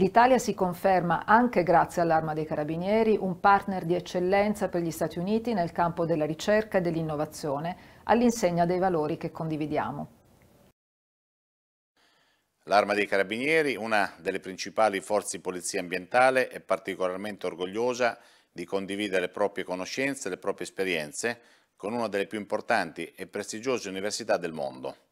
L'Italia si conferma, anche grazie all'Arma dei Carabinieri, un partner di eccellenza per gli Stati Uniti nel campo della ricerca e dell'innovazione, all'insegna dei valori che condividiamo. L'Arma dei Carabinieri, una delle principali forze di polizia ambientale, è particolarmente orgogliosa di condividere le proprie conoscenze e le proprie esperienze con una delle più importanti e prestigiose università del mondo.